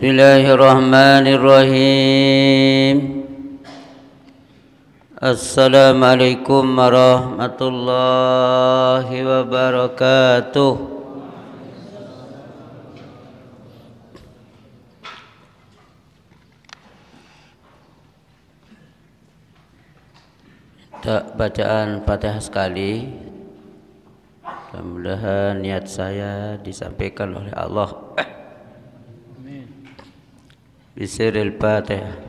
Bismillahirrahmanirrahim Assalamualaikum warahmatullahi wabarakatuh Tak bacaan patah sekali mudah niat saya disampaikan oleh Allah Alhamdulillah y ser el Padre.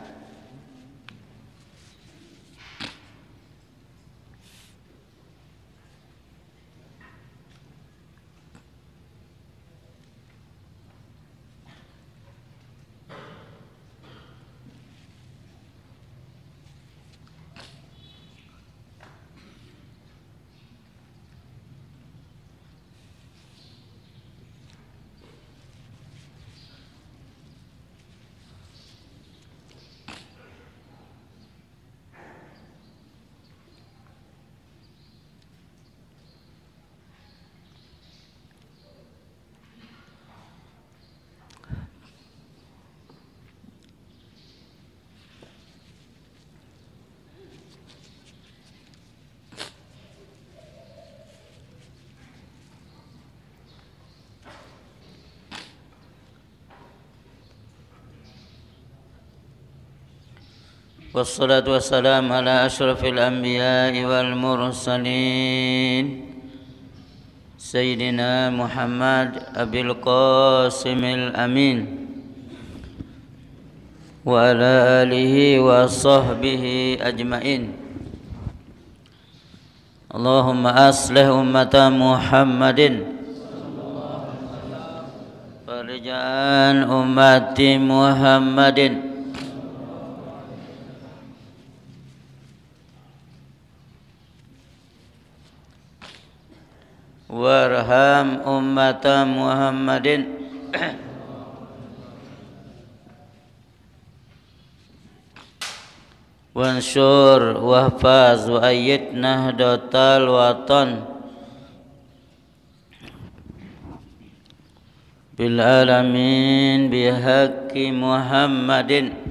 والصلاة والسلام على أشرف الأنبياء والمرسلين سيدنا محمد أبي القاسم الأمين وعلى آله وصحبه أجمعين اللهم أصلح أمة محمد ورجال أمة محمد صلى الله عليه وسلم أرحم أمة محمد وانشر واحفظ وأيد نهضة الوطن بالعالمين بحق محمد محمد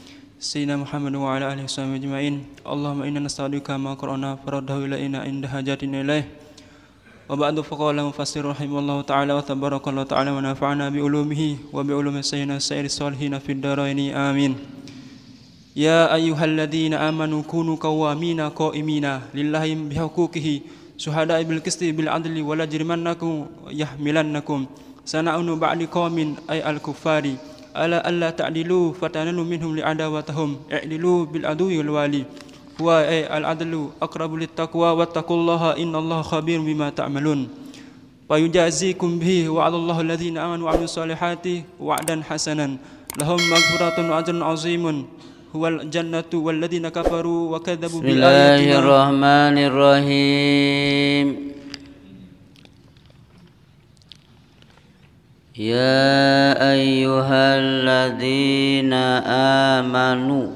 سيدنا محمد وعلى آله وصحبه أجمعين اللهم إنا نسألك ما قرأنا فرده إلينا عند حاجاتنا إليه وبعد فقال مفسر رحمه الله تعالى وتبارك الله تعالى ونفعنا بعلومه وبعلوم سيدنا سائر الصالحين في الدارين آمين يا أيها الذين آمنوا كونوا قوامين قائمين لله بحقوقه شهداء بالقسط بالعدل ولا جرمنكم يحملنكم سنعون بعد قوم أي الكفار ألا ألا تعدلوا فتنالوا منهم لعداوتهم اعدلوا بالعدو الوالي هو أي العدل أقرب للتقوى واتقوا الله إن الله خبير بما تعملون ويجازيكم به وعد الله الذين آمنوا وعملوا الصالحات وعدا حسنا لهم مغفرة وأجر عظيم هو الجنة والذين كفروا وكذبوا بسم الله الرحمن الرحيم يا أيها الذين آمنوا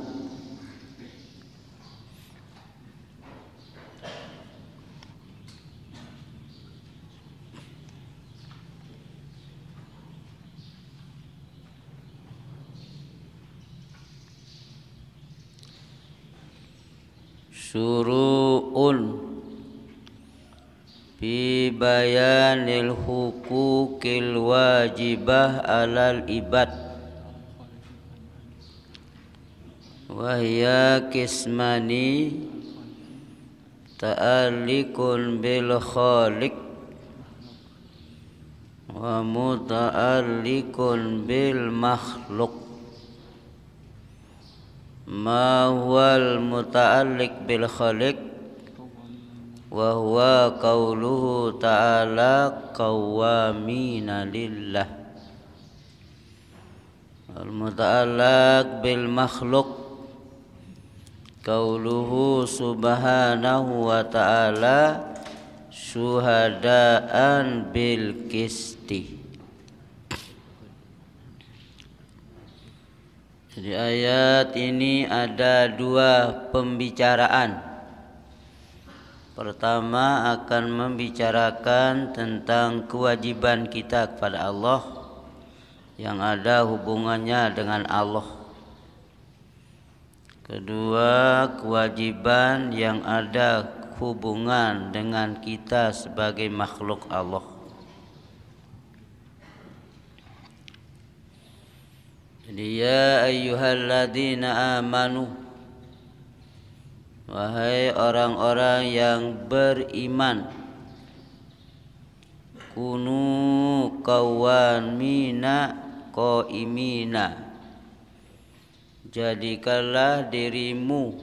شروع fi bayanil hukukil wajibah alal ibad wahya kismani ta'alikun bil khaliq wa muta'alikun bil makhluk ma muta'alik bil khaliq wa huwa qauluhu ta'ala qawwamina lillah al muta'allaq bil makhluq qauluhu subhanahu wa ta'ala Shuhadaan bil Kisti Jadi ayat ini ada dua pembicaraan Pertama akan membicarakan tentang kewajiban kita kepada Allah yang ada hubungannya dengan Allah. Kedua, kewajiban yang ada hubungan dengan kita sebagai makhluk Allah. Jadi ya ayyuhalladzina amanu Wahai orang-orang yang beriman Kunu kawan mina ko imina Jadikanlah dirimu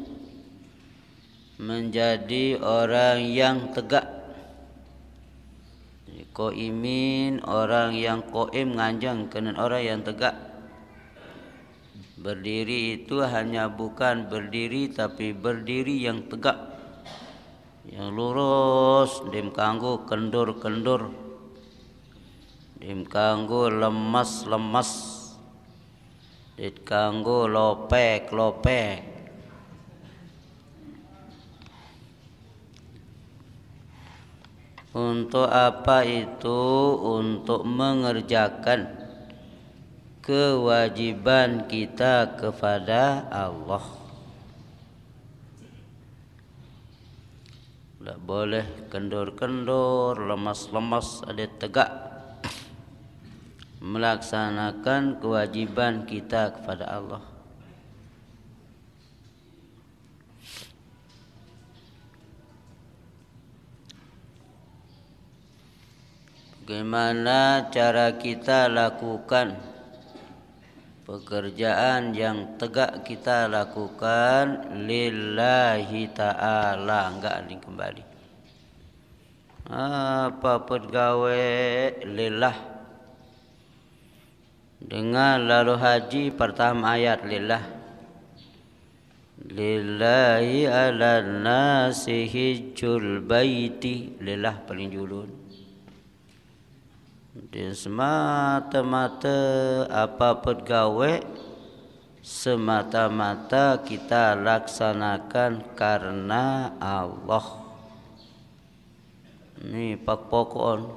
Menjadi orang yang tegak Ko imin orang yang koim nganjang Kena orang yang tegak Berdiri itu hanya bukan berdiri tapi berdiri yang tegak yang lurus dim kanggo kendur-kendur dim kanggo lemas-lemas dim kanggo lopek-lopek Untuk apa itu? Untuk mengerjakan kewajiban kita kepada Allah. Tak boleh kendor-kendor, lemas-lemas, ada tegak melaksanakan kewajiban kita kepada Allah. Bagaimana cara kita lakukan? pekerjaan yang tegak kita lakukan lillahi ta'ala enggak ni kembali apa pegawai lillah dengan lalu haji pertama ayat lillah lillahi ala nasi hijjul lillah paling julun dan semata-mata apa pegawai semata-mata kita laksanakan karena Allah. Ni pak pokon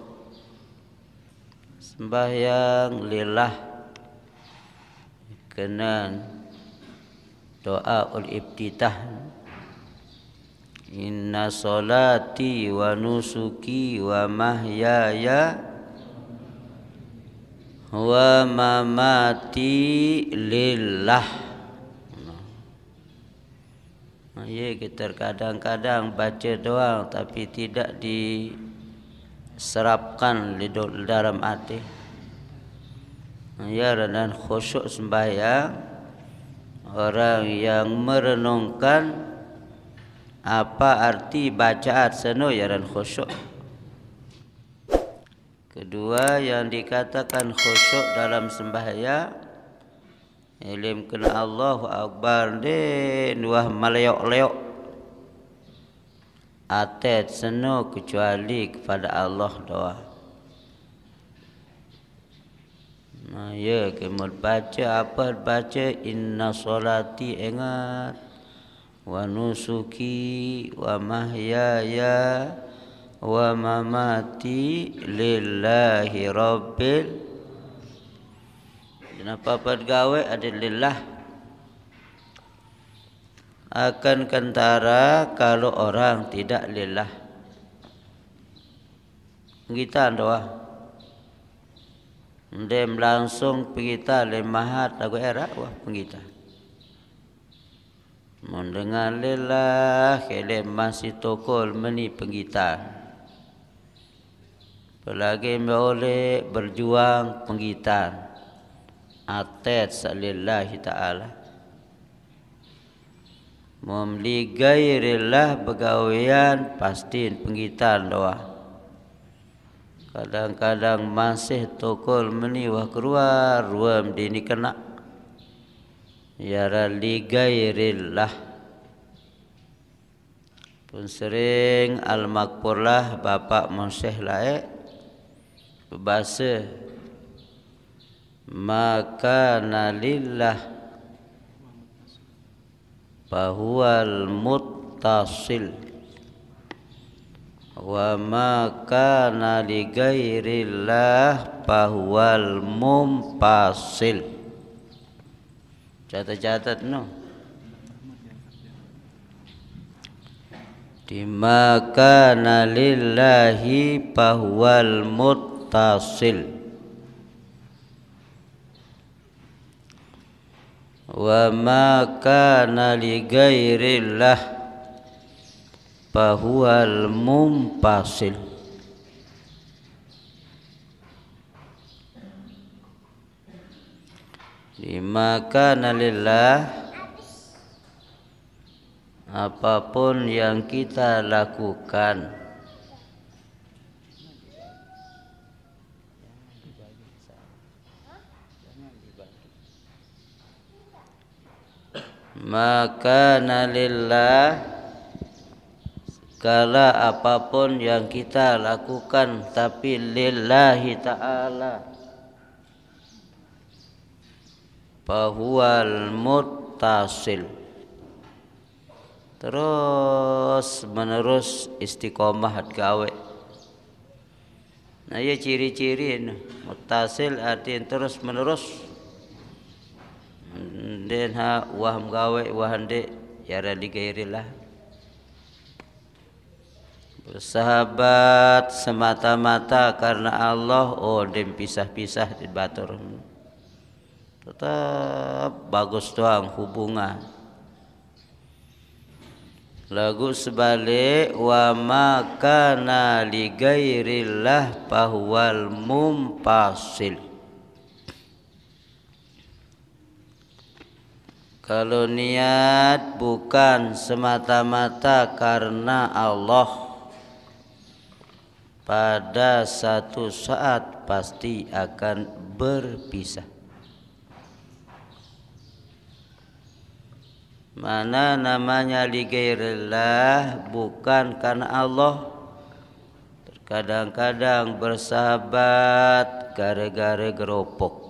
sembahyang lillah kenan, doa ul ibtitah inna salati wa nusuki wa mahyaya wa mamati lillah Ya kita kadang-kadang baca doang tapi tidak diserapkan di dalam hati. Ya dan khusyuk sembahyang orang yang merenungkan apa arti bacaan seno ya dan khusyuk. Kedua yang dikatakan khusyuk dalam sembahyang Ilim kena Allahu Akbar din wah maleok leok Atet seno kecuali kepada Allah doa. Nah, ya kemud baca apa baca inna solati ingat wa nusuki wa mahyaya wa mamati lillahi rabbil kenapa pergawe adil lillah akan kentara kalau orang tidak lillah kita doa dem langsung pengita lemahat lagu era wah pengita mendengar lillah kelemah si tokol meni pengita pengita Pelagi boleh berjuang penggitan Atet salillah ta'ala Memligai rilah pegawaian Pasti penggitan doa Kadang-kadang masih tokol meni keluar Ruam dini kena Yara ligai rilah Pun sering al-makpurlah bapak Moseh laik bahasa maka nalillah bahwal mutasil, wa maka naligairillah bahwal mumpasil catat-catat no di maka nalillahi bahwal muttasil muttasil wa ma kana li ghairillah fa huwal mumpasil lima kana lillah apapun yang kita lakukan maka nalillah segala apapun yang kita lakukan tapi lillahi ta'ala bahual mutasil terus menerus istiqomah gawe nah ya ciri-ciri ini mutasil artinya terus menerus dan ha waham gawe wahan de yara digairilah bersahabat semata-mata karena Allah oh den pisah-pisah di batur tetap bagus tuang hubungan lagu sebalik wa maka naligairillah pahwal mumpasil Kalau niat bukan semata-mata karena Allah Pada satu saat pasti akan berpisah Mana namanya ligairillah bukan karena Allah Terkadang-kadang bersahabat gara-gara geropok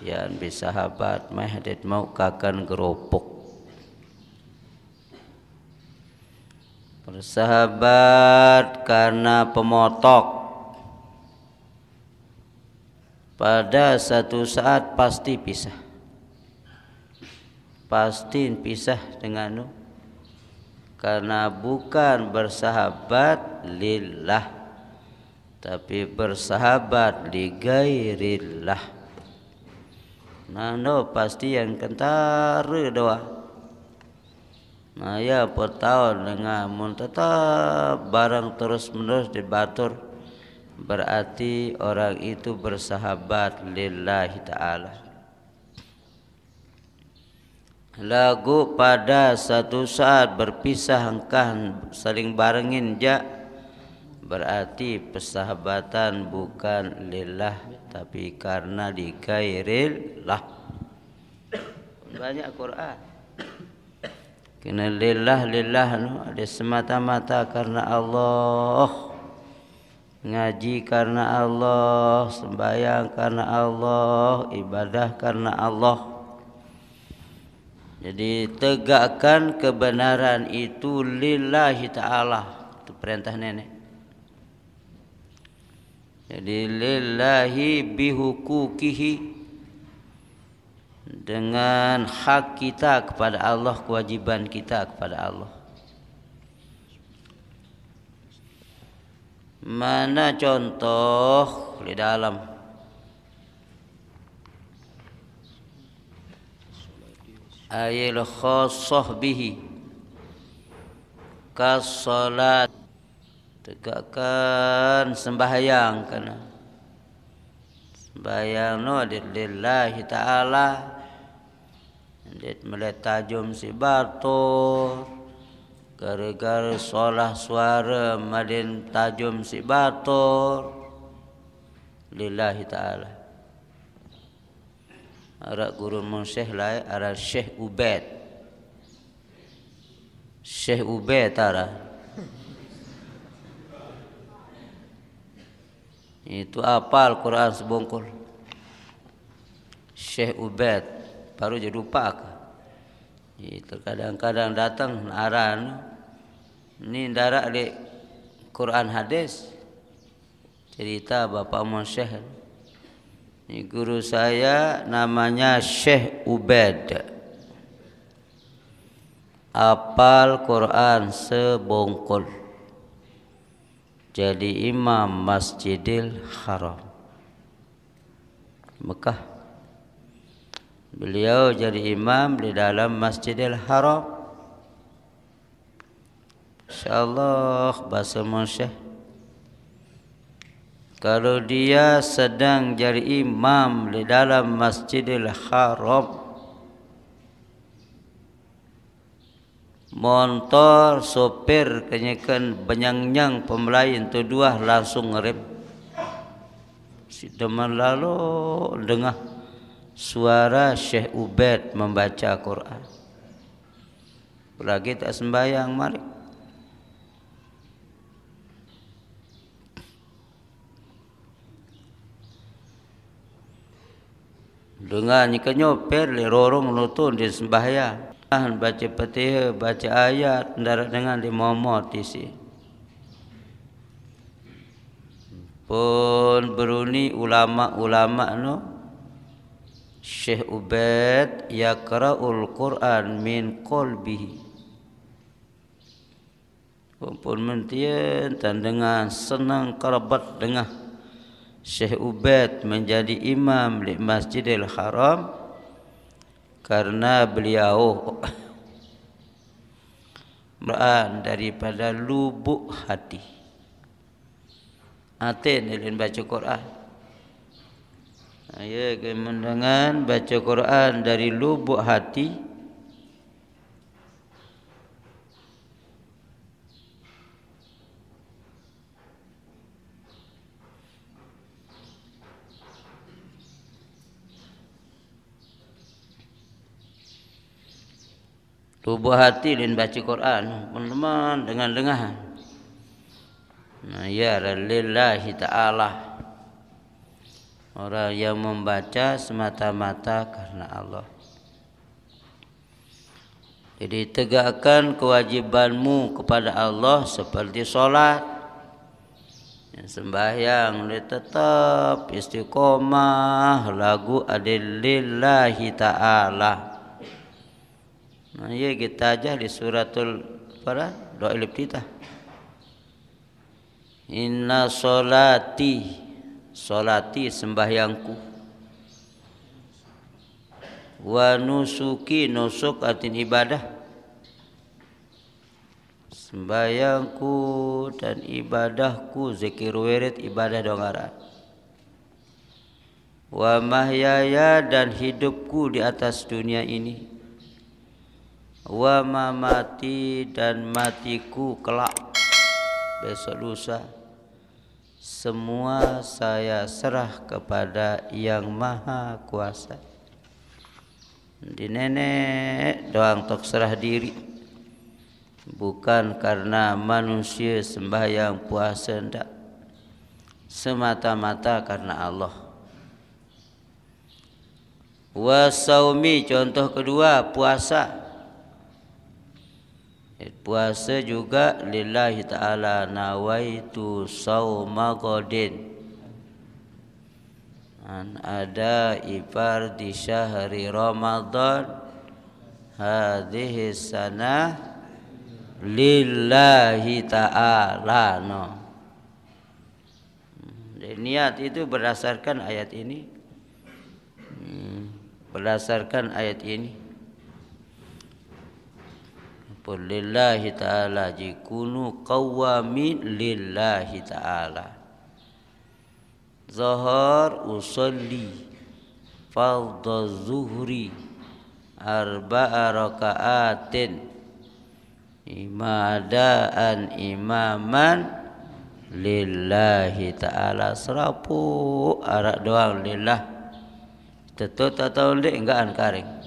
yang bi sahabat mahdit mau kakan gerobok bersahabat karena pemotok pada satu saat pasti pisah pasti pisah dengan lu karena bukan bersahabat lillah tapi bersahabat li gairillah Nah, no, pasti yang kentar doa. Naya bertahun dengan mun tetap barang terus menerus di batur berarti orang itu bersahabat lillahi ta'ala. Lagu pada satu saat berpisah engkah saling barengin ja berarti persahabatan bukan lillahi tapi karena di kairil lah banyak Quran kena lillah lillah no ada semata-mata karena Allah ngaji karena Allah sembahyang karena Allah ibadah karena Allah jadi tegakkan kebenaran itu lillahi taala itu perintah nenek jadi lillahi bihukukihi dengan hak kita kepada Allah, kewajiban kita kepada Allah. Mana contoh di dalam ayat khasah bihi kas tegakkan sembahyang kena sembahyang no dirilah taala dit meleta jum si batur gara-gara solah suara madin tajum si batur lillahi taala arak guru musyih lai arak syekh ubed syekh ubed tara Itu apal Quran sebongkol. Syekh Ubed baru jadi lupa ke. kadang-kadang datang naran Ini darak di Quran hadis cerita bapa mon Syekh. Ini guru saya namanya Syekh Ubed. Apal Quran sebongkol jadi imam Masjidil Haram Mekah Beliau jadi imam di dalam Masjidil Haram InsyaAllah bahasa Masyid Kalau dia sedang jadi imam di dalam Masjidil Haram Montor, sopir, kenyekan, benyang-nyang, pemelain, tu dua langsung ngerip. Si teman lalu dengar suara Syekh Ubed membaca Quran. Lagi tak sembahyang, mari. Dengar nyekan nyopir, lirorong nutun di sembahyang. Quran baca petih baca ayat ndarak dengan di momot di si pun beruni ulama-ulama no Syekh Ubed yaqra'ul Quran min qalbihi pun mentian dan dengan senang kerabat dengan Syekh Ubed menjadi imam di Masjidil Haram karena beliau Meraan daripada lubuk hati Atin dengan baca Quran Ya, kemudian baca Quran dari lubuk hati Tubuh hati lin baca Quran teman dengan lengah Ya Rallillahi Ta'ala Orang yang membaca semata-mata karena Allah Jadi tegakkan kewajibanmu kepada Allah Seperti solat Sembahyang tetap istiqomah Lagu adillillahi ta'ala Lagu Ha, ya kita aja di suratul para doa iliptitah. Inna solati solati sembahyangku. Wa nusuki nusuk artinya ibadah. Sembahyangku dan ibadahku zikir wirid ibadah dongaran. Wa mahyaya dan hidupku di atas dunia ini wa mati dan matiku kelak besok lusa semua saya serah kepada yang maha kuasa di nenek doang tok serah diri bukan karena manusia sembahyang puasa ndak semata-mata karena Allah wa saumi contoh kedua puasa Puasa juga lillahi ta'ala nawaitu sawma qadin An ada ifar di syahri Ramadan Hadihi sana lillahi ta'ala no. Hmm, niat itu berdasarkan ayat ini hmm, Berdasarkan ayat ini pun lillahi ta'ala jikunu qawwamin lillahi ta'ala Zahar usalli Fadda zuhri Arba'a raka'atin Imada'an imaman Lillahi ta'ala Serapu arak doang lillah Tetap tak tahu dik Enggak kan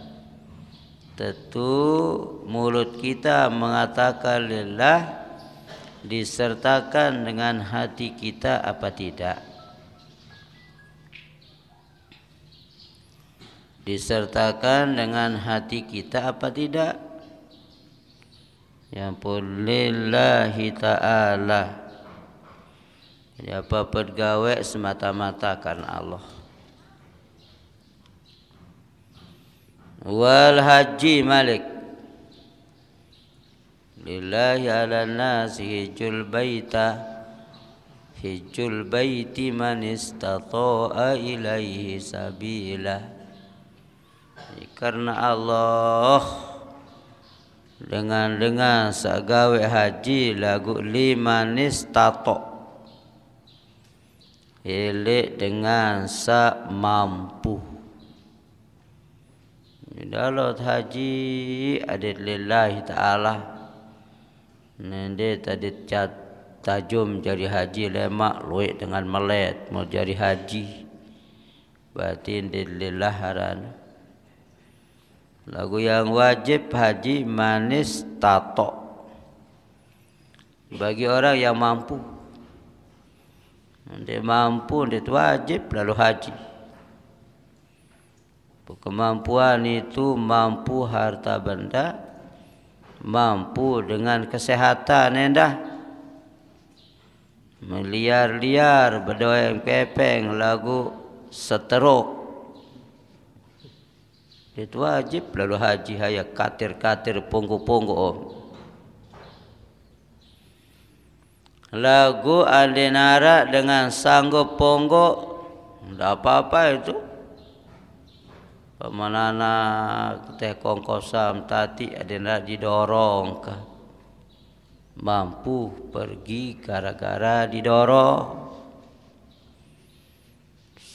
Tentu mulut kita mengatakan lillah disertakan dengan hati kita apa tidak? Disertakan dengan hati kita apa tidak? Yang pun lillahi ta'ala. Siapa pegawai semata-mata karena Allah. wal haji malik lillahi ala nasi hijul baita hijul baiti man istatoa ilaihi sabila karena Allah dengan dengan segawe haji lagu lima nistato ilik dengan sa mampu dalam haji adat lillahi ta'ala Nanti tadi cat tajum jari haji lemak luik dengan melet mau jari haji batin dililah haran lagu yang wajib haji manis tato bagi orang yang mampu nanti mampu nanti wajib lalu haji Kemampuan itu mampu harta benda, mampu dengan kesehatan anda. Eh, Meliar-liar berdoa kepeng lagu seteruk. Itu wajib lalu haji haya katir-katir punggu-punggu om. Lagu andenara dengan sanggup ponggo, tidak apa-apa itu manana teh kongkosam tati adena didorong ke mampu pergi gara-gara didorong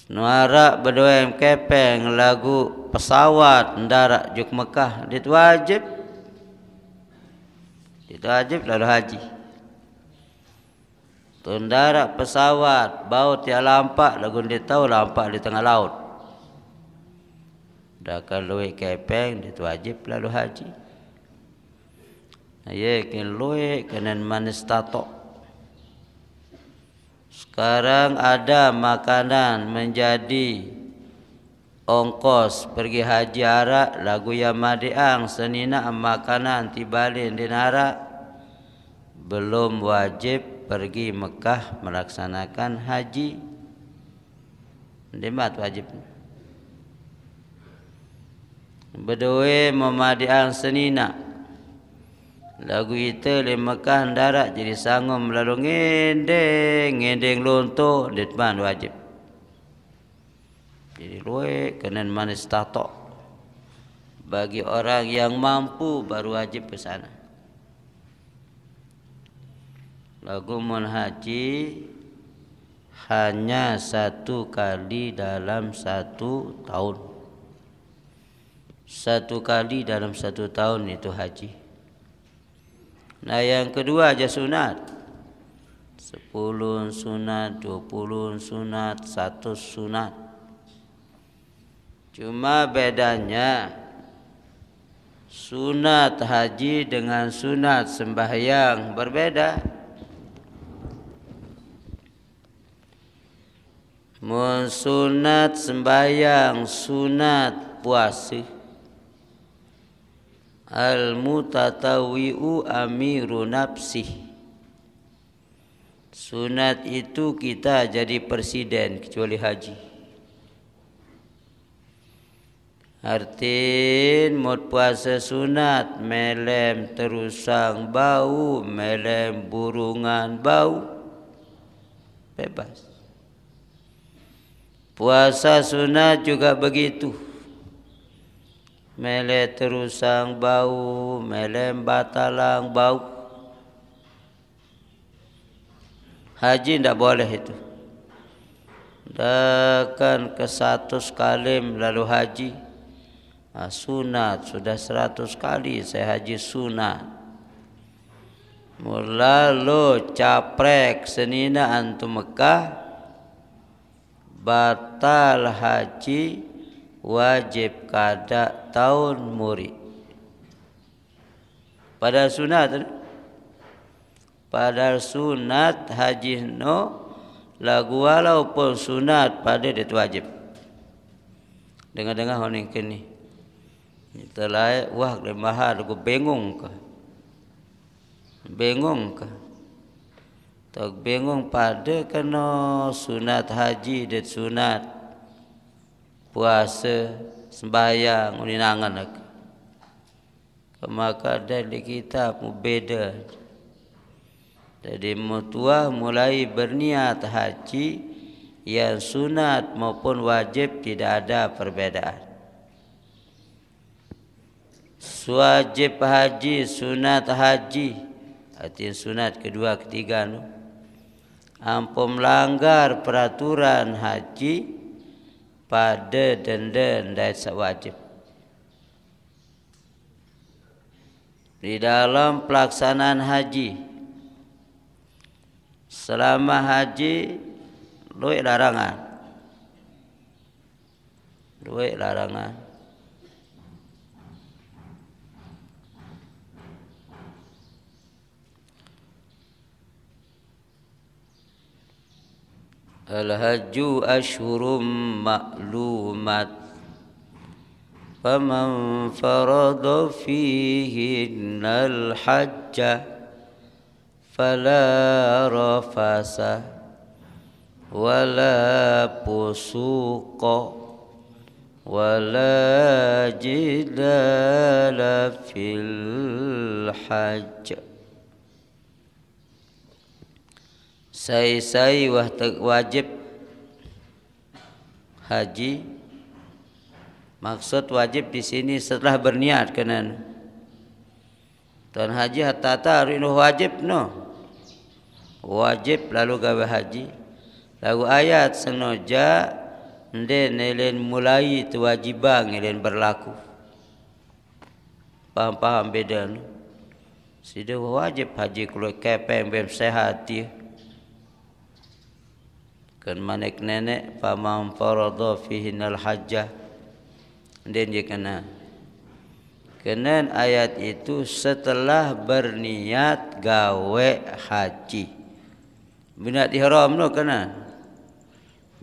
Nuara berdua kepeng lagu pesawat darat Juk Mekah itu wajib itu wajib lalu haji Tundara pesawat baut tiap lampak lagu dia lampak di tengah laut Dah kalau luwe kepeng itu wajib lalu haji. Ya ke luwe kenen manis tato. Sekarang ada makanan menjadi ongkos pergi haji arak lagu yang senina makanan tibalin di narak belum wajib pergi Mekah melaksanakan haji. Demat wajibnya. Berdua memadian senina Lagu itu di Mekah darat jadi sanggup melalu ngendeng Ngendeng lontok di depan wajib Jadi luik kena manis tatok Bagi orang yang mampu baru wajib ke sana Lagu mun haji hanya satu kali dalam satu tahun satu kali dalam satu tahun itu haji. Nah yang kedua aja sunat. Sepuluh sunat, puluh sunat, satu sunat. Cuma bedanya sunat haji dengan sunat sembahyang berbeda. Mun sunat sembahyang, sunat puasa al mutatawiu amiru nafsi sunat itu kita jadi presiden kecuali haji Artin mod puasa sunat melem terusang bau melem burungan bau bebas Puasa sunat juga begitu mele terusang bau mele batalang bau haji tidak boleh itu Dekan ke satu kali lalu haji nah, sunat sudah seratus kali saya haji sunat Mulalu caprek senina antum Mekah batal haji wajib kada tahun murid. Pada sunat pada sunat haji no lagu walaupun sunat pada dia wajib. Dengan dengar orang ini kini. Telah wah dia mahal aku bengong ke. Bengong ke. Tak bengong pada kena sunat haji dan sunat puasa sembahyang uninangan aku. Kemaka dari kita mu beda. Jadi mutua mulai berniat haji yang sunat maupun wajib tidak ada perbedaan. Wajib haji, sunat haji. Arti sunat kedua ketiga nu. Ampun melanggar peraturan haji pada denda dan sewajib. Di dalam pelaksanaan haji, selama haji, duit larangan. Duit larangan. الهج أشهر معلومات فمن فرض فيهن الحج فلا رفس ولا بسوق ولا جدال في الحج Sai-sai wajib haji maksud wajib di sini setelah berniat kena tuan haji hatta ta hari wajib no wajib lalu gawe haji lalu ayat senoja Nden nelen mulai tu wajibang nelen berlaku paham-paham beda no sida wajib haji kalau kepeng bem sehat dia ya kan manek nenek paman farada fihi nal hajjah den je kena kena ayat itu setelah berniat gawe haji minat ihram no kena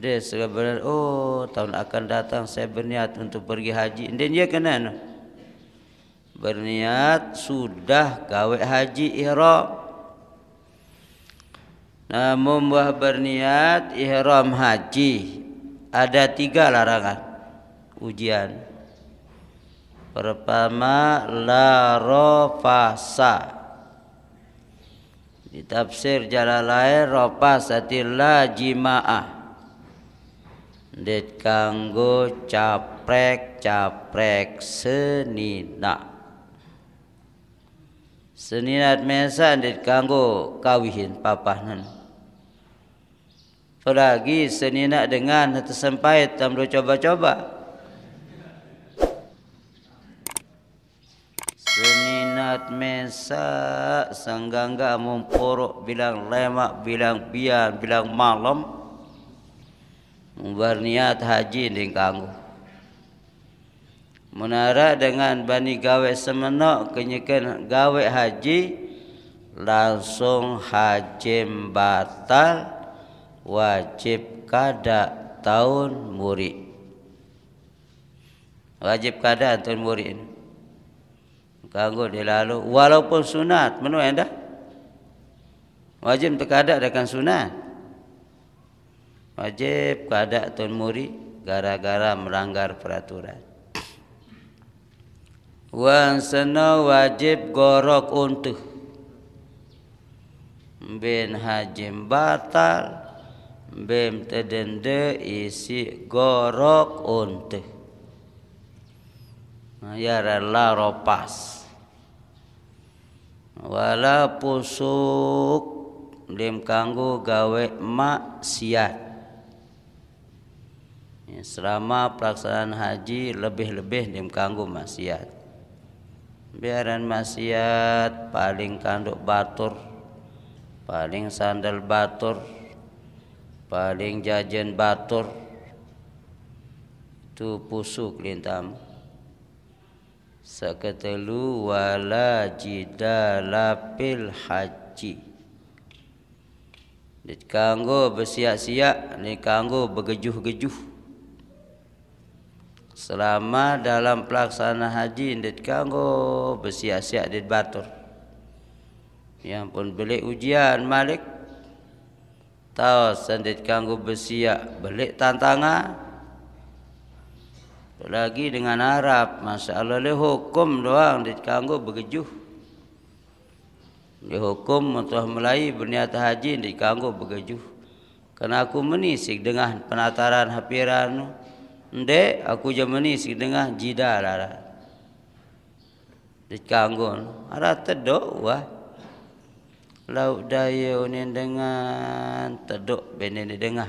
dia sebenarnya oh tahun akan datang saya berniat untuk pergi haji den je kena berniat sudah gawe haji ihram Namun wah berniat ihram haji ada tiga larangan ujian. Pertama la rofasa. Di tafsir jalan lain rofas la jima'ah. Dekanggo caprek caprek seninak. Seninat mesan di kanggo kawihin papa nan. Selagi seninat dengan tersampai tam lu coba-coba. Seninat mesa sanggangga memporok bilang lemak bilang pian bilang malam. Mubarniat haji ning kanggo. Menara dengan bani gawe semenok kenyekan gawe haji langsung haji batal wajib kada tahun muri wajib kada tahun muri ini kanggo dilalu walaupun sunat menu anda wajib terkada dengan sunat wajib kada tahun muri gara-gara melanggar peraturan Wan sana wajib gorok untuk Ben hajim batal Ben tedende isi gorok untuk Ya rela ropas Wala pusuk Lim kanggu gawe maksiat Selama pelaksanaan haji lebih-lebih dim kanggu maksiat biaran maksiat paling kanduk batur paling sandal batur paling jajan batur tu pusuk lintam seketelu wala jida lapil haji dikanggo bersiak-siak dikanggo bergejuh-gejuh selama dalam pelaksanaan haji indit kanggo bersiap-siap di batur yang pun beli ujian malik tahu sendit kanggo bersiap beli tantangan lagi dengan harap masalah le hukum doang di kanggo begejuh di hukum untuk mulai berniat haji di kanggo begejuh kena aku menisik dengan penataran hapiranu no. Ndek aku zaman ni sikit tengah jidar ada. Lah, lah. Dikanggun. Ada tedok wah. Lauk daya ni dengan tedok bini ni dengah.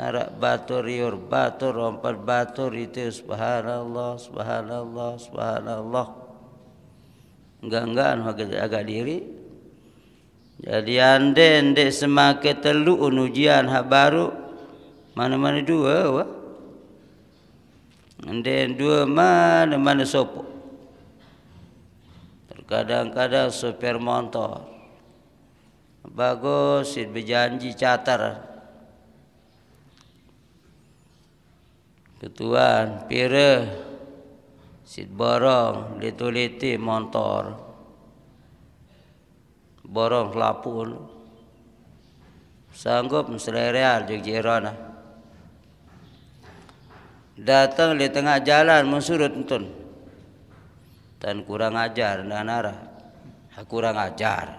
Ada batu riur, batu rompat, batu itu subhanallah, subhanallah, subhanallah. Enggak-enggak agak, agak diri. Jadi andai-andai semakin teluk ujian hak baru, mana-mana dua wah. Dan dua mana mana sopo. Terkadang-kadang supir motor. Bagus, sih berjanji catar. Ketuan, pire, sih borong, letuliti motor. Borong lapun. Sanggup selera jujirana. Jujirana datang di tengah jalan mensurut tuntun dan kurang ajar dan arah ha, kurang ajar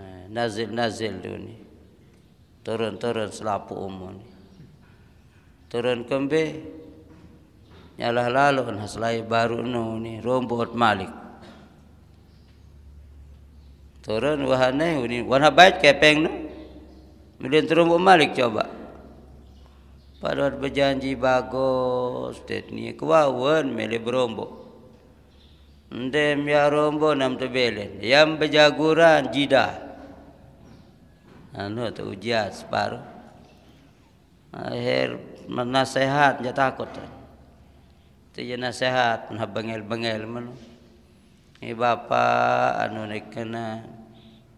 ha, nazil nazil tu ni turun turun selapu umum ni turun kembe nyalah lalu selai baru nu ni rombot malik turun wahana ni wahana baik kepeng nu Kemudian terumbu malik coba. Padahal berjanji bagus tetapi kuawan mele berombo. Ndem ya rombo nam tu belen. Yang berjaguran jida. Anu tu ujian separo. Akhir menasehat dia takut. Tu je nasihat nah bengel-bengel mano. Ni bapa anu nak kena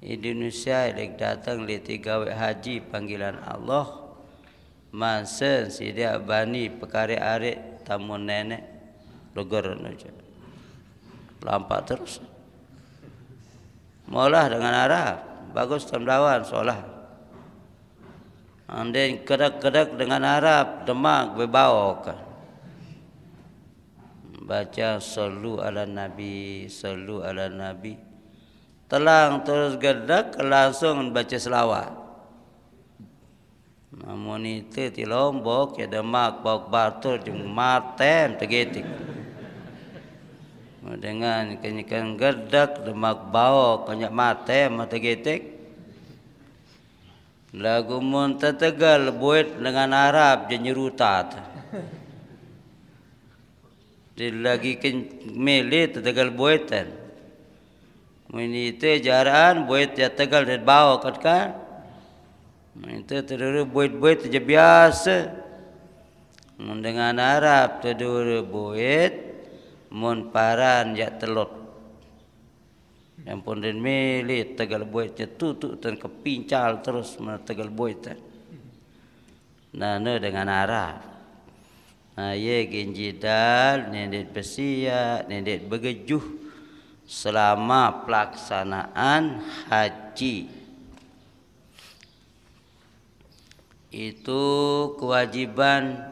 Indonesia lek datang lihat tiga haji panggilan Allah. Masa si dia bani pekari arit tamu nenek Lugur nuja Lampak terus Mualah dengan arah Bagus temdawan seolah Andain kedek-kedek dengan Arab Demak berbau Baca selu ala Nabi Selu ala Nabi Telang terus gedek Langsung baca selawat Amun itu di Lombok ya demak bau batur jeng matem tergetik Dengan kenyikan gerdak demak bau kenyak matem tegetik. Lagu mun tetegal buat dengan Arab jenyurutat. Di lagi ken milih tetegal buatan. Mun itu jaran buat ya tegal dan bok kat kan. Minta terdiri buit-buit saja biasa. Mun Arab terdiri buit, mun paran telur. Yang pun dia milih tegal buit je tutup dan kepincal terus mana tegal buit. Nah, ni dengan Arab. Nah, ye genjidal, nendit pesiak, nendit bergejuh selama pelaksanaan haji. itu kewajiban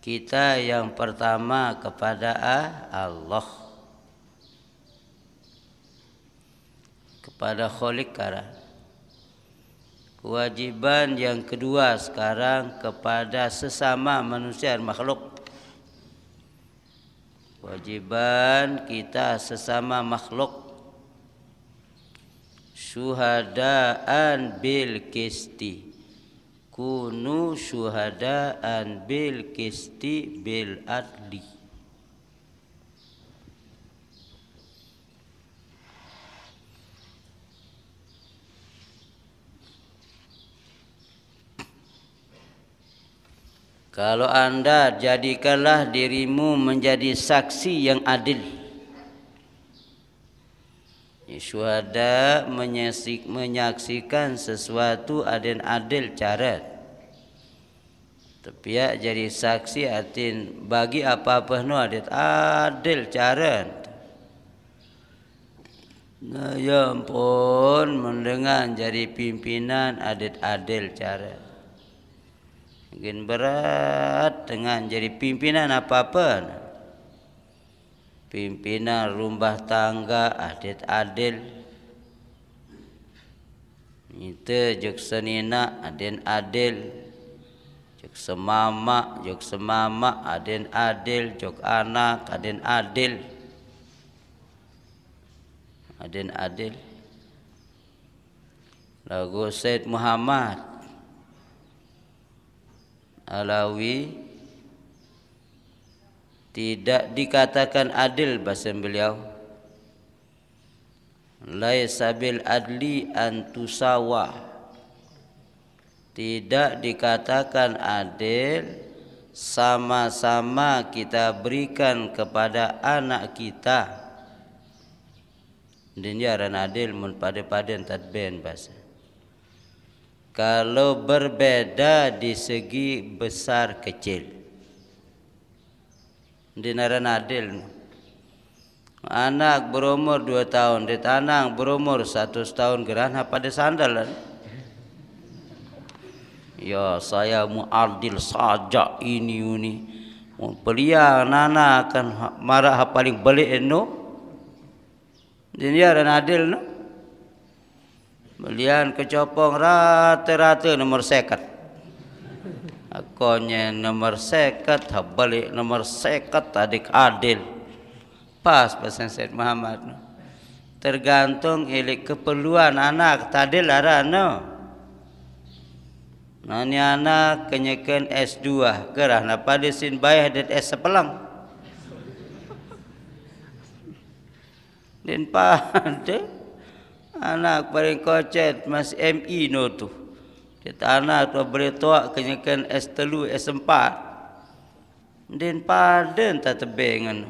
kita yang pertama kepada ah, Allah kepada kholik kara kewajiban yang kedua sekarang kepada sesama manusia dan makhluk kewajiban kita sesama makhluk syuhadaan bil kisti kunu an bil kisti bil adli Kalau anda jadikanlah dirimu menjadi saksi yang adil. Syuhada menyaksik, menyaksikan sesuatu aden adil cara. Tapi ya, jadi saksi atin bagi apa apa no adil adil cara. Nah, ya ampun mendengar jadi pimpinan adil adil cara. Mungkin berat dengan jadi pimpinan apa apa pimpinan rumah tangga adil adil minta juk senina adil adil juk semama juk semama adil adil juk anak adil adil adil adil lagu Said Muhammad Alawi Alawi tidak dikatakan adil bahasa beliau laisa bil adli antusawa tidak dikatakan adil sama-sama kita berikan kepada anak kita dinjaran adil mun pada-pada tadben bahasa kalau berbeda di segi besar kecil di Naran Adil anak berumur dua tahun di tanang berumur satu tahun gerana pada sandalan ya saya mu adil saja ini uni belia nana akan ha, marah ha paling beli eno dia dan adil no Belian kecopong rata-rata nomor sekat akonya nomor sekat habalik nomor sekat adik adil pas pesan Said Muhammad tergantung ilik keperluan anak tadi lara no nani anak kenyekan S2 gerah napa disin bayar dit S sepelang dan pa anak paling kocet mas MI no tuh di tanah tu boleh tuak kenyakan es telu es empat din padan tak tebingan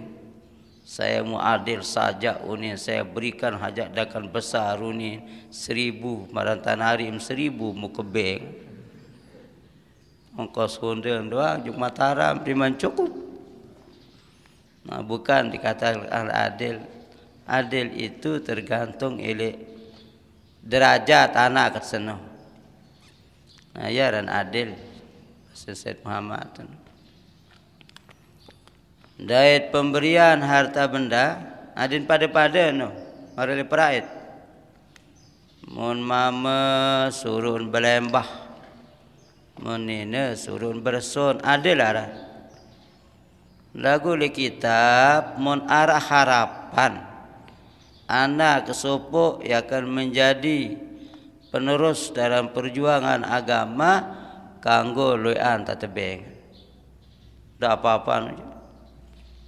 saya muadil saja uni saya berikan hajat dakan besar uni seribu marang tanah rim seribu mukebeng ongkos hundel doang jumat taram priman cukup nah, bukan dikatakan adil adil itu tergantung ilik derajat anak kesenang ajaran adil sesat Muhammad Dait pemberian harta benda adin pada-pada no marali perait mun mama surun belembah menina suruh bersun adil arah lagu le kitab mun arah harapan anak kesopok yang akan menjadi penerus dalam perjuangan agama kanggo luian tatebeng. Tak apa-apa.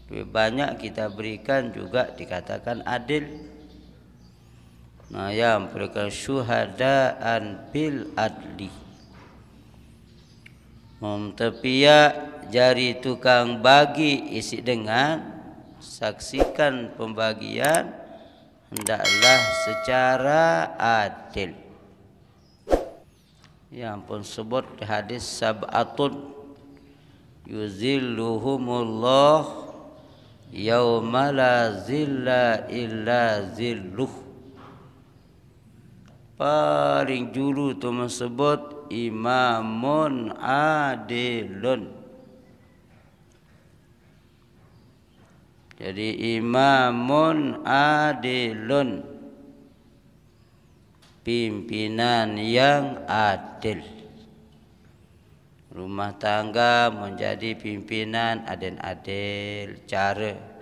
Lebih banyak kita berikan juga dikatakan adil. Nah, yang berikan syuhadaan bil adli. Memtepia jari tukang bagi isi dengan saksikan pembagian hendaklah secara adil yang pun sebut di hadis sab'atun yuzilluhumullah yauma la zilla illa zilluh paling juru tu sebut imamun adilun jadi imamun adilun pimpinan yang adil. Rumah tangga menjadi pimpinan adil adil cara.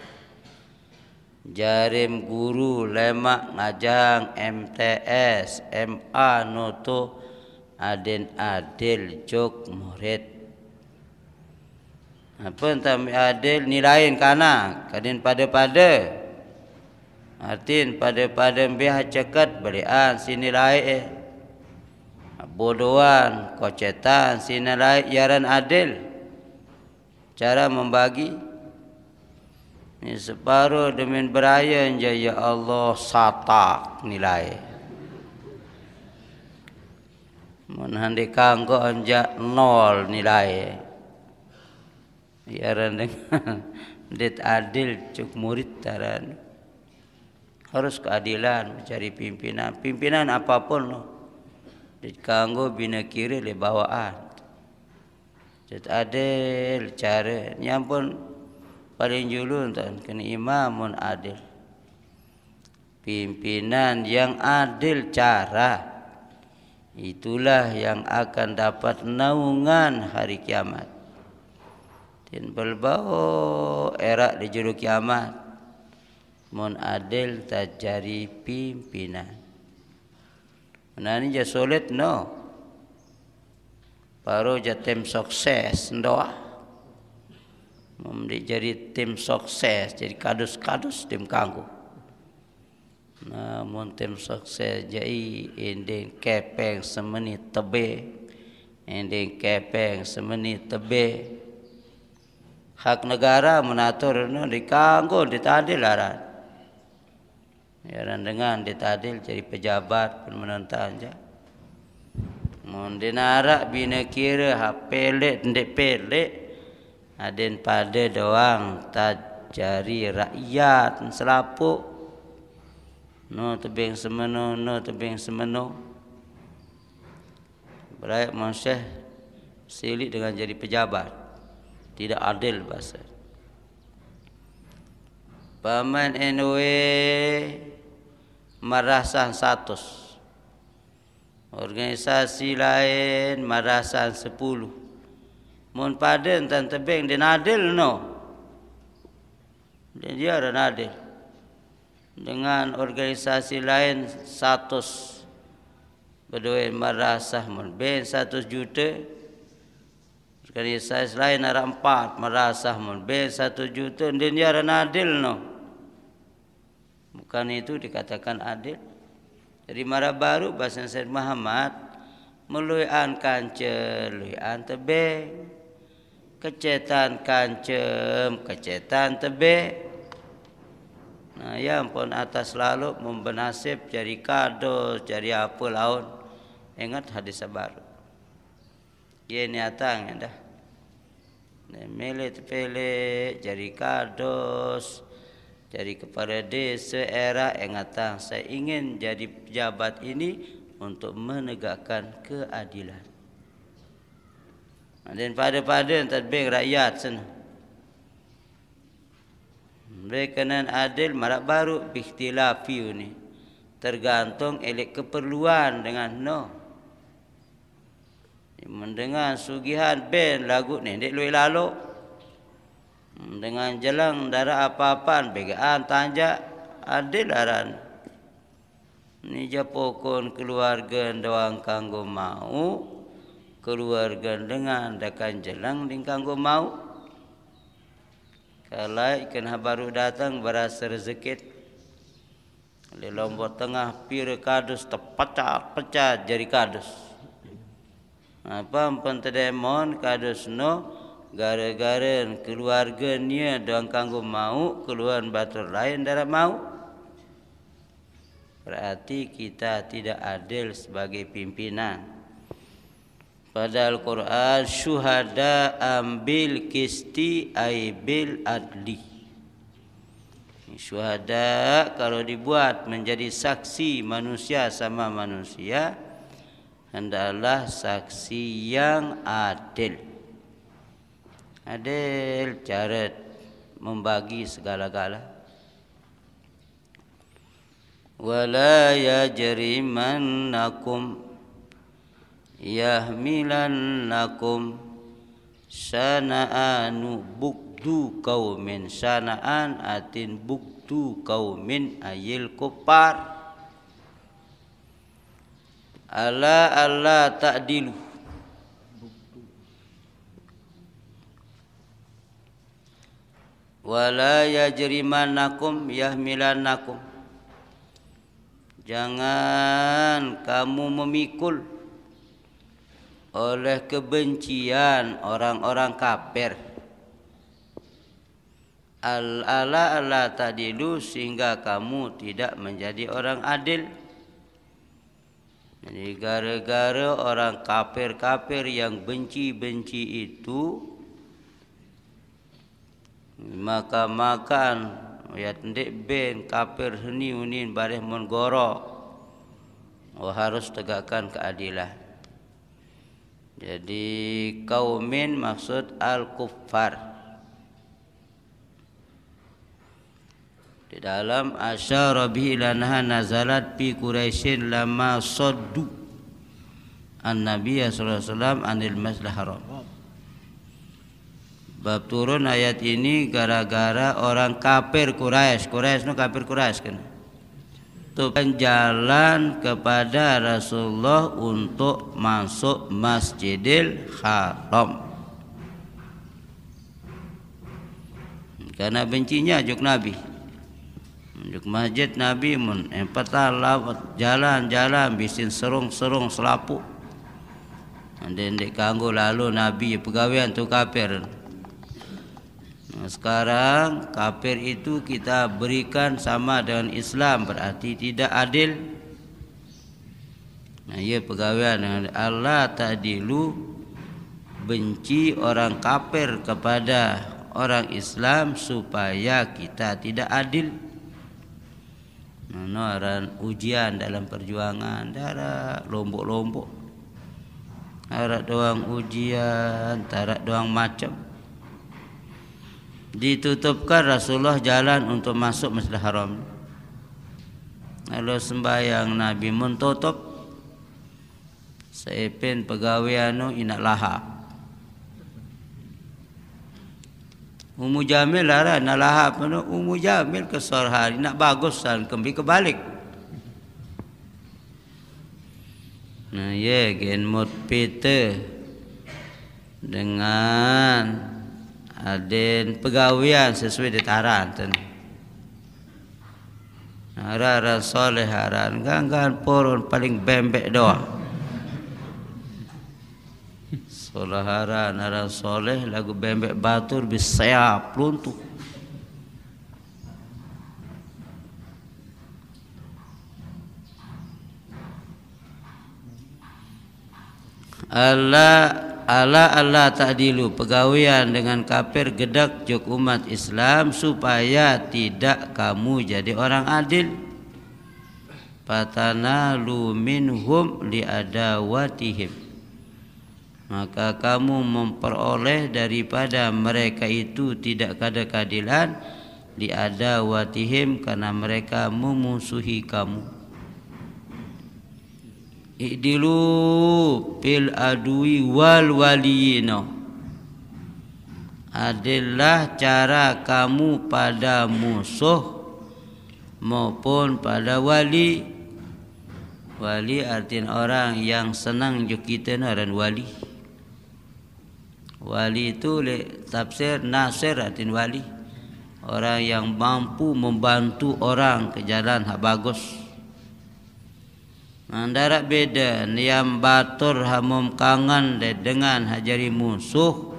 Jarim guru lemak ngajang MTS, MA noto adil adil jok murid. Apa entah adil nilain kana kadin pada-pada. Artin pada pada biha cekat belian sini lai eh. Bodohan, kocetan, sini lai yaran adil. Cara membagi. Ini separuh demi beraya ya Allah sata nilai. Menhandikan kau anja nol nilai. Yaran dengan dit adil cuk murid taran harus keadilan mencari pimpinan pimpinan apapun lo dikanggo bina kiri le bawaan jadi adil cara yang pun paling julu. tuan kena imamun adil pimpinan yang adil cara itulah yang akan dapat naungan hari kiamat dan berbau erat di juru kiamat mun adil tajari pimpinan menani ja sulit no baru ja tim sukses ndoa ah. memdi jadi tim sukses jadi kadus-kadus tim kanggu namun tim sukses jai ending kepeng semeni tebe ending kepeng semeni tebe hak negara menatur no dikanggu ditadil larat Ya, dan dengan dia adil jadi pejabat pun menentang saja. Mun dinarak bina kira ha pelek ndek pelek aden pada doang tak cari rakyat selapuk. No tebing semeno no tebing semeno. Berayat Syekh silik dengan jadi pejabat. Tidak adil bahasa. Paman NW merasan satu, Organisasi lain merasan sepuluh. Mun pada entah tebing dia nadil no. Dia dia ada nadil. Dengan organisasi lain satu. Berdua merasah mun. Ben satu juta. Organisasi lain ada empat merasah mun. Ben satu juta. Dia dia ada nadil no. Bukan itu dikatakan adil. Jadi marah baru bahasa Said Muhammad meluian kance luian tebe kecetan kancem kecetan tebe. Nah, yang pun atas lalu membenasib jadi kado, jadi apa laun. Ingat hadis baru. Ia niatang yang dah. Nemele tepele jadi kados. Nah, jadi kepada desa era engatah saya ingin jadi pejabat ini untuk menegakkan keadilan. Dan pada-pada yang terbaik rakyat sen, Mereka nan adil marak baru ikhtilafi ni Tergantung elek keperluan dengan no. Mendengar sugihan ben lagu ni. Dek lalu lalu dengan jelang darah apa-apa begaan tanjak adilaran ni je pokon keluarga doang kanggo mau keluarga dengan dekan jelang ding kanggo mau kalai kena baru datang berasa rezeki di lombok tengah pir kadus tepat pecah jadi kadus apa pun tedemon kadus no gara-gara keluarga ni dong kanggo mau keluar batu lain darah mau berarti kita tidak adil sebagai pimpinan padahal Quran syuhada ambil kisti aibil adli syuhada kalau dibuat menjadi saksi manusia sama manusia hendaklah saksi yang adil adil carat membagi segala-gala wala yahmilan yahmilannakum Sanaan buktu kau min sana'an atin buktu kau kaumin ayil kupar Allah tak ta'diluh wala yajrimanakum yahmilanakum jangan kamu memikul oleh kebencian orang-orang kafir al ala ala tadilu sehingga kamu tidak menjadi orang adil jadi gara-gara orang kafir-kafir yang benci-benci itu maka makan ya tendik ben kafir seni unin bareh mun goro oh harus tegakkan keadilan jadi kaumin maksud al kuffar di dalam asyara bilanha nazalat fi quraisyin lama saddu an nabiy sallallahu alaihi wasallam anil masjidil haram bab turun ayat ini gara-gara orang kafir Quraisy. Quraisy itu kafir Quraisy kan. Tuhan jalan kepada Rasulullah untuk masuk Masjidil Haram. Karena bencinya juk Nabi. Juk masjid Nabi mun empatah eh, jalan-jalan bisin serung-serung selapuk. Ande-ande kanggo lalu Nabi pegawai tu kafir. Sekarang kafir itu kita berikan sama dengan Islam berarti tidak adil. Nah, ya pegawai dengan Allah ta'dilu benci orang kafir kepada orang Islam supaya kita tidak adil. Menoran ujian dalam perjuangan darah lombok-lombok. Harap doang ujian, tarak doang macam ditutupkan Rasulullah jalan untuk masuk masjid Haram. Lalu sembahyang Nabi mentutup seipin pegawai anu inak laha. Umu Jamil lara nak laha penuh Umu Jamil ke hari nak bagus dan lah, kembali kebalik. Nah, ye ya, gen mut Peter dengan Adin pegawian sesuai ditaran tu. Rara soleh haran ganggan purun paling bembek doa. Soleh haran rara soleh lagu bembek batur bisaya peluntuk. Allah ala ala ta'dilu pegawaian dengan kafir gedak jok umat Islam supaya tidak kamu jadi orang adil patana luminhum liadawatihim maka kamu memperoleh daripada mereka itu tidak ada keadilan liadawatihim karena mereka memusuhi kamu idilu fil adui wal waliyina adillah cara kamu pada musuh maupun pada wali wali artin orang yang senang jo kita dan wali wali itu le tafsir nasir artin wali orang yang mampu membantu orang ke jalan hak bagus Mandarak beda Niam batur hamum kangen de dengan hajari musuh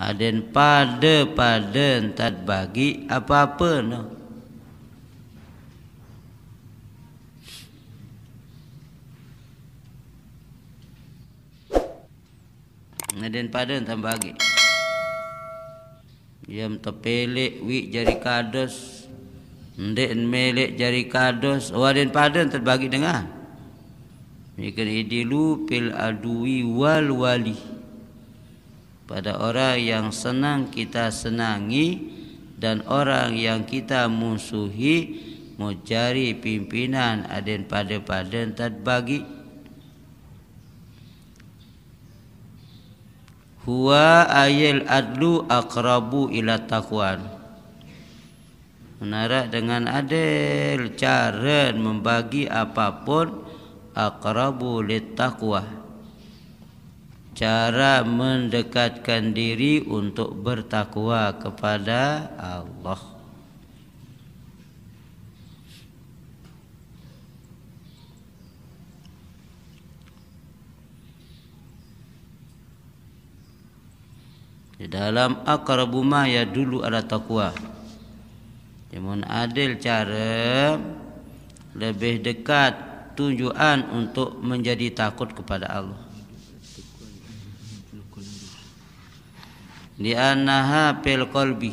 Aden pada pada tak bagi apa-apa no. Aden pada tak bagi. Yang terpelik wik jari kados. Mendek milik jari kados Warin padan terbagi dengar Mikir idilu pil adui wal wali Pada orang yang senang kita senangi Dan orang yang kita musuhi cari pimpinan adin pada padan terbagi Hua ayil adlu akrabu ila taqwanu menarat dengan adil cara membagi apapun akrabu litaqwa cara mendekatkan diri untuk bertakwa kepada Allah di dalam akrabu ma ya dulu ada takwa Namun adil cara lebih dekat tujuan untuk menjadi takut kepada Allah. Di anaha pelkolbi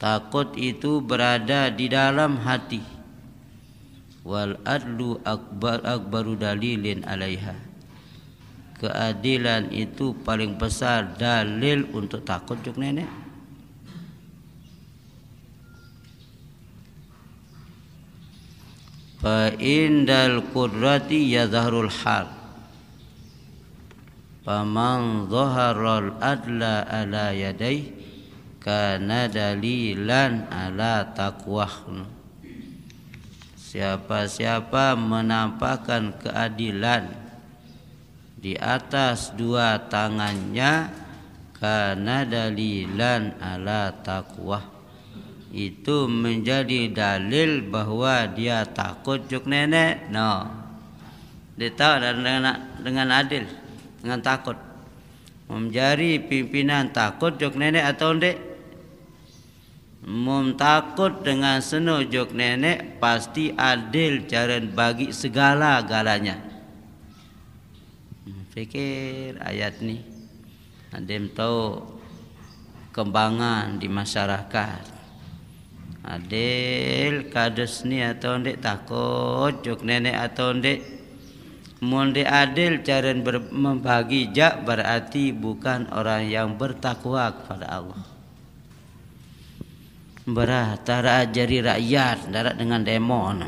Takut itu berada di dalam hati. Wal adlu akbar akbaru dalilin alaiha. Keadilan itu paling besar dalil untuk takut juk nenek. fa indal ya yadharul hal Paman zaharul adla ala yadai kana dalilan ala taqwah Siapa-siapa menampakkan keadilan di atas dua tangannya kana dalilan ala taqwah itu menjadi dalil bahawa dia takut cuk nenek. No. Dia tahu dan dengan, dengan adil, dengan takut. Menjadi pimpinan takut cuk nenek atau tidak? Mem takut dengan seno cuk nenek pasti adil cara bagi segala galanya. Hmm, fikir ayat ni. Adem tahu kembangan di masyarakat adil kados ni atau ndek takut cuk nenek atau ndek mun di adil cara membagi jak berarti bukan orang yang bertakwa kepada Allah berah tara jari rakyat darat dengan demon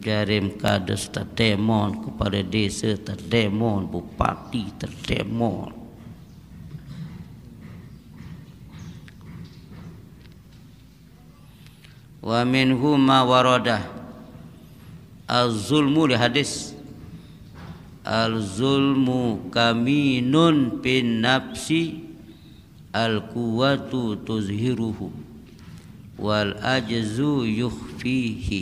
jarim kados terdemon kepada desa terdemon bupati terdemon wa min huma waradah az-zulmu li hadis al-zulmu kaminun bin nafsi al-quwatu tuzhiruhu wal ajzu yukhfihi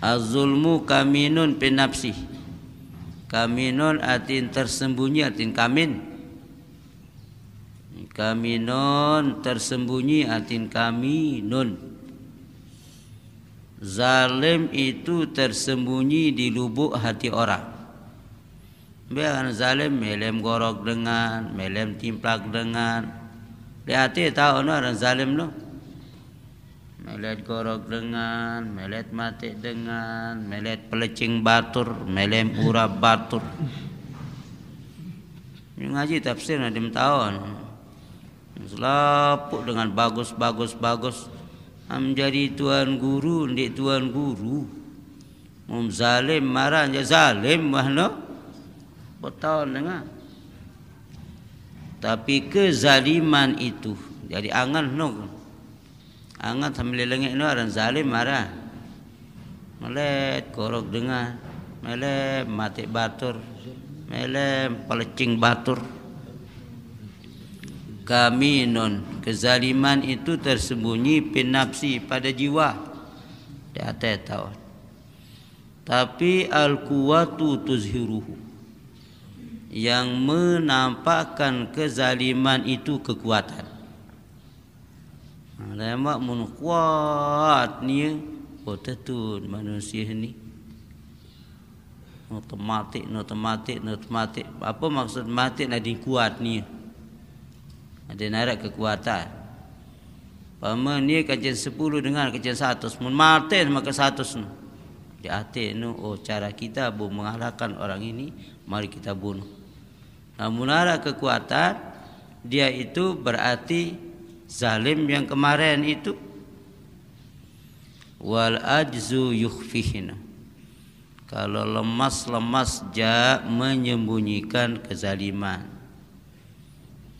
az-zulmu kaminun bin nafsi kaminun atin tersembunyi atin kamin kami non tersembunyi atin kami nun zalim itu tersembunyi di lubuk hati orang biar zalim melem gorok dengan melem timplak dengan di hati tahu no orang zalim no melet gorok dengan melet mati dengan melet pelecing batur melem urap batur ngaji tafsir nadim tahu no yang selaput dengan bagus bagus bagus menjadi tuan guru ndik tuan guru mum zalim marah je zalim mahno betul dengar tapi kezaliman itu jadi angan no angan sambil lengit no orang zalim marah melet korok dengar melet mati batur melem pelecing batur kaminun kezaliman itu tersembunyi pinapsi pada jiwa di atas tahu tapi al-quwatu tuzhiruhu yang menampakkan kezaliman itu kekuatan Lemak ha, mun kuat ni Kota oh, tu manusia ni Notematik, notematik, notematik Apa maksud matik lah di kuat ni ada narat kekuatan Pama ni kacian sepuluh dengan kacian satu Semua martin maka satu nu. Di hati nu Oh cara kita bu mengalahkan orang ini Mari kita bunuh Namun narat kekuatan Dia itu berarti Zalim yang kemarin itu Wal ajzu yukfihina kalau lemas-lemas ja menyembunyikan kezaliman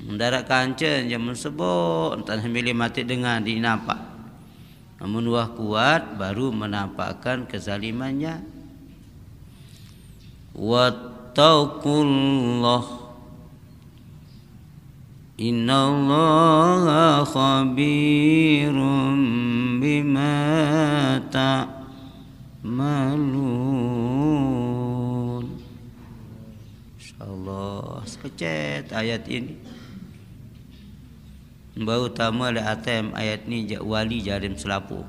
mendarat kancen yang mensebut tanah milih mati dengan di nampak namun wah kuat baru menampakkan kezalimannya wattaqullah Inna Allah khabirun bima ta'malun InsyaAllah sekecet ayat ini Baru utama di atas ayat ni wali jarim selapu.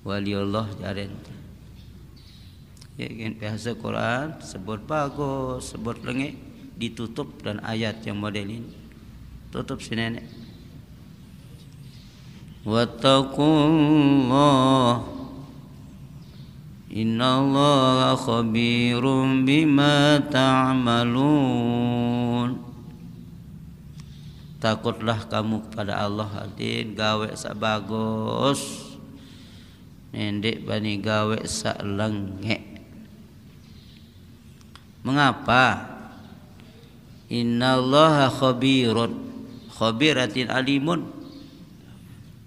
Wali Allah jarim. Ya kan bahasa Quran sebut bagus, sebut lengit ditutup dan ayat yang model ini tutup sini ni. inna Allah khabirum bima ta'malun ta takutlah kamu kepada Allah hadin gawe sak bagus nendek bani gawe sak lengek mengapa innallaha khabirun khabiratin alimun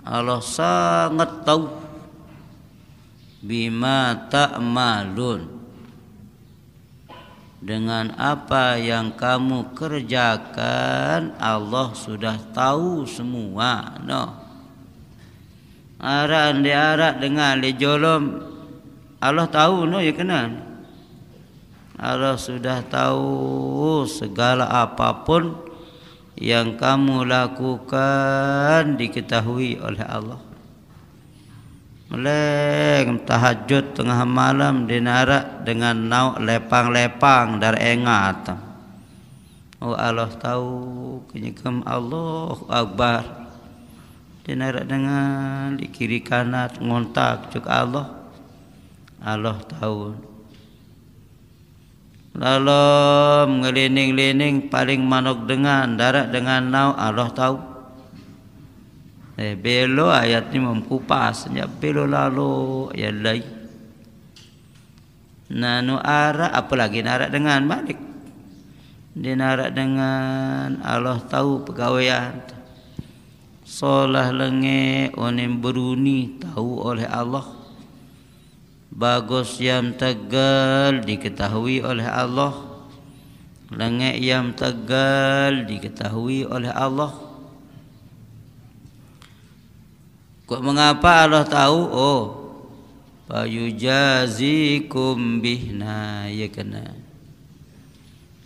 Allah sangat tahu bima ta'malun ta dengan apa yang kamu kerjakan Allah sudah tahu semua no. Arak di arak dengan di jolom Allah tahu no ya kenal Allah sudah tahu segala apapun yang kamu lakukan diketahui oleh Allah. Meleng tahajud tengah malam dinara dengan nau lepang-lepang dar engat. Oh Allah tahu kenyekam Allah Akbar. Dinara dengan di kiri kanan ngontak cuk Allah. Allah tahu. Lalu ngelining-lining paling manok dengan darat dengan nau Allah tahu. Eh, belo ayat ni mengkupas ya, Belo lalu ya lai. Nanu arak apa lagi narak dengan Malik. Dia narak dengan Allah tahu pegawai. Solah lenge onem beruni tahu oleh Allah. Bagus yang tegal diketahui oleh Allah. Lenge yang tegal diketahui oleh Allah. Kok mengapa Allah tahu? Oh, payujazikum bihna ya kena.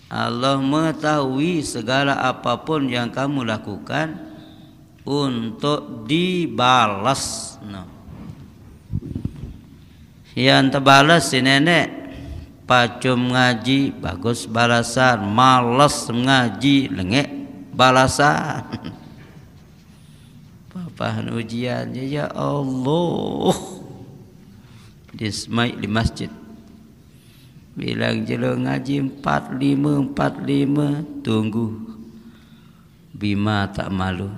Allah mengetahui segala apapun yang kamu lakukan untuk dibalas. No. Yang terbalas si nenek pacum ngaji bagus balasan malas ngaji lengek balasan bahan ujian ya Allah di semai di masjid bilang jelo ngaji 45 45 tunggu bima tak malu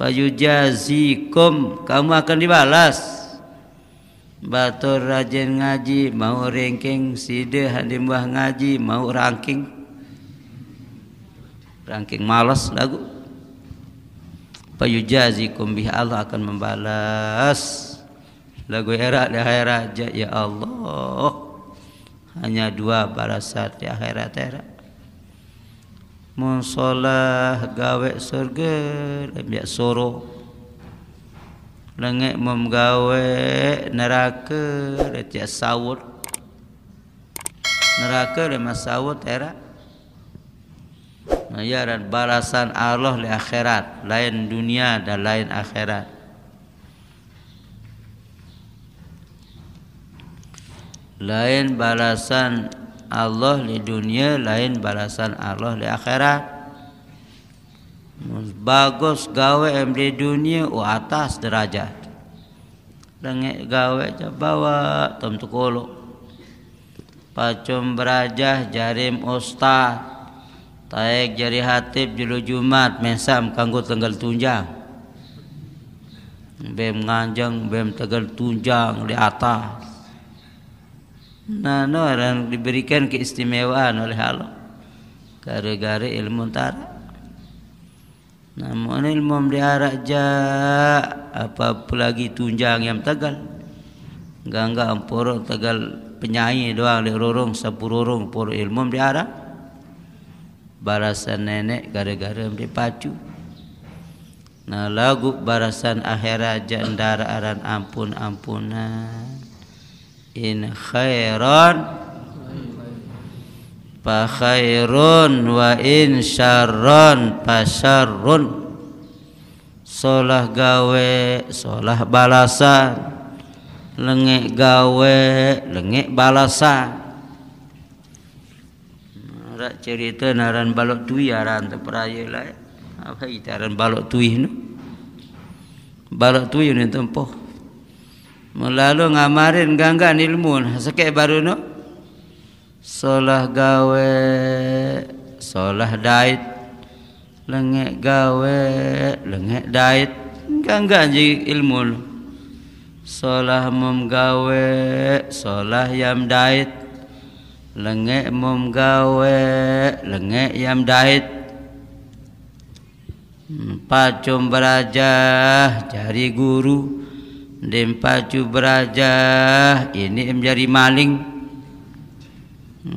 Payu fayujazikum kamu akan dibalas batur rajin ngaji mau ranking sida handim buah ngaji mau ranking ranking malas lagu fayujazikum bih Allah akan membalas lagu erat di akhirat ya Allah hanya dua balasan di akhirat erat Monsolah gawe surga lebih ya soro lengek mom gawe neraka lebih ya sawut neraka lemas ya sawut erat Ya balasan Allah di akhirat Lain dunia dan lain akhirat Lain balasan Allah di dunia Lain balasan Allah di akhirat Bagus gawe yang di dunia U atas derajat Lengit gawe je bawa Tentu kolok Pacum berajah jarim ustaz Taik jari hatib julu jumat mesam kanggo tenggal tunjang. Bem nganjang bem tegal tunjang di atas. Nah, no, dan diberikan keistimewaan oleh Allah. Gara-gara ilmu tara. Namun ilmu melihara ja apa lagi tunjang yang tegal. Gangga amporo tegal penyanyi doang di rorong sapu rorong por ilmu melihara barasan nenek gara-gara pacu. nah lagu barasan akhirat jendara aran ampun ampunan in khairon, pa khairon, wa in sharon, pa sharon. solah gawe solah balasan lengek gawe lengek balasan rak cerita naran balok tui aran tu peraya lah. Eh. Apa itu aran balok tui ni? Balok tui ni tempoh. Melalu ngamarin ganggan ilmu. Sekarang baru nu. Solah gawe. Solah dait. Lengek gawe. Lengek dait. Ganggan je ilmu Solah mem gawe. Solah yam dait lengek mom gawe lengek yang dahit pacu beraja jari guru dem pacu beraja ini em jari maling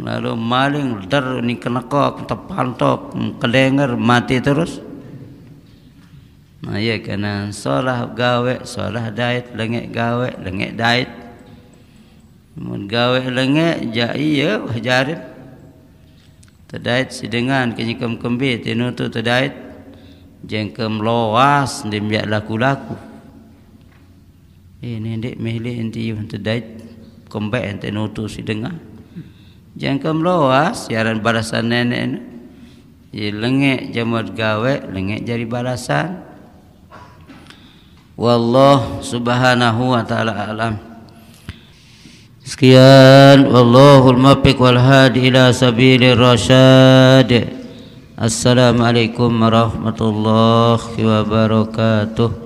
lalu maling ter ni kena kok tepantok kedenger mati terus Nah, ya kena solah gawe, solah dait, lengek gawe, lengek dait. Mun gawe lenge ja iya hajarib. Tadait si dengan kenyekem kembe tinu tu tadait jengkem loas ndim ya laku-laku. Ini ndik mehle enti yang tadait kembe enti nutu si dengan. Jengkem loas siaran balasan nenek ni. Ya lengek jamur gawe, lengek jari balasan. Wallah subhanahu wa ta'ala alam. Sekian Wallahul muwaffiq wal hadi ila sabilir rasyad. Assalamualaikum warahmatullahi wabarakatuh.